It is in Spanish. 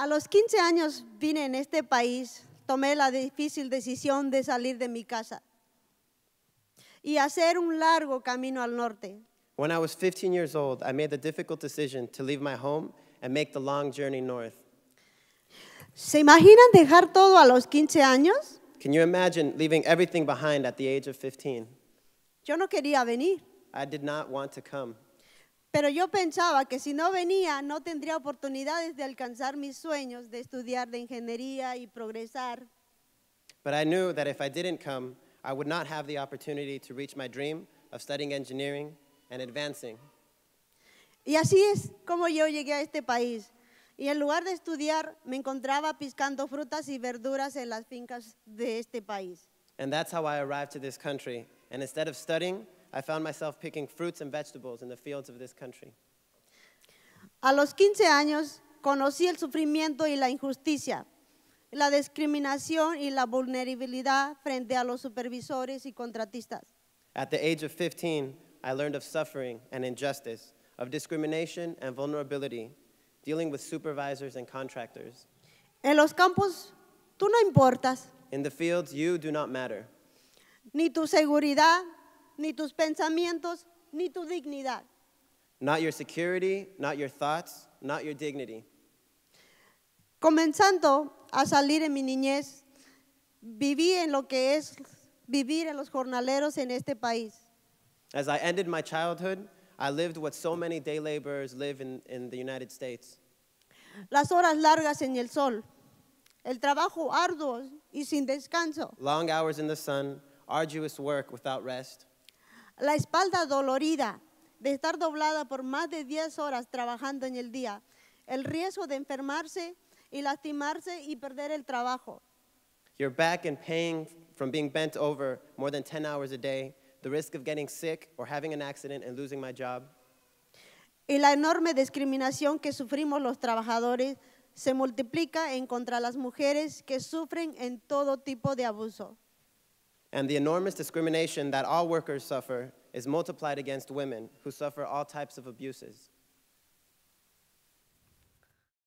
A los 15 años vine en este país, tomé la difícil decisión de salir de mi casa y hacer un largo camino al norte. When I was 15 years old, I made the difficult decision to leave my home and make the long journey north. ¿Se imaginan dejar todo a los 15 años? Can you imagine leaving everything behind at the age of 15? Yo no quería venir. I did not want to come. Pero yo pensaba que si no venía no tendría oportunidades de alcanzar mis sueños de estudiar de ingeniería y progresar. But I knew that if I didn't come, I would not have the opportunity to reach my dream of studying engineering and advancing. Y así es como yo llegué a este país. Y en lugar de estudiar, me encontraba piscando frutas y verduras en las fincas de este país. And that's how I arrived to this country. And instead of studying, I found myself picking fruits and vegetables in the fields of this country. A los 15 años conocí el sufrimiento y la injusticia, la discriminación y la vulnerabilidad frente a los supervisores y contratistas. At the age of 15, I learned of suffering and injustice, of discrimination and vulnerability, dealing with supervisors and contractors. En los campos, tú no importas. In the fields, you do not matter. Ni tu seguridad, ni tus pensamientos, ni tu dignidad. Not your security, not your thoughts, not your dignity. Comenzando a salir en mi niñez, viví en lo que es vivir en los jornaleros en este país. As I ended my childhood, I lived what so many day laborers live in, in the United States. Las horas largas en el sol, el trabajo arduo y sin descanso. Long hours in the sun, arduous work without rest. La espalda dolorida de estar doblada por más de 10 horas trabajando en el día. El riesgo de enfermarse y lastimarse y perder el trabajo. back from being bent over more than 10 hours a day, the risk of getting sick or having an accident and losing my job. Y la enorme discriminación que sufrimos los trabajadores se multiplica en contra las mujeres que sufren en todo tipo de abuso. and the enormous discrimination that all workers suffer is multiplied against women who suffer all types of abuses.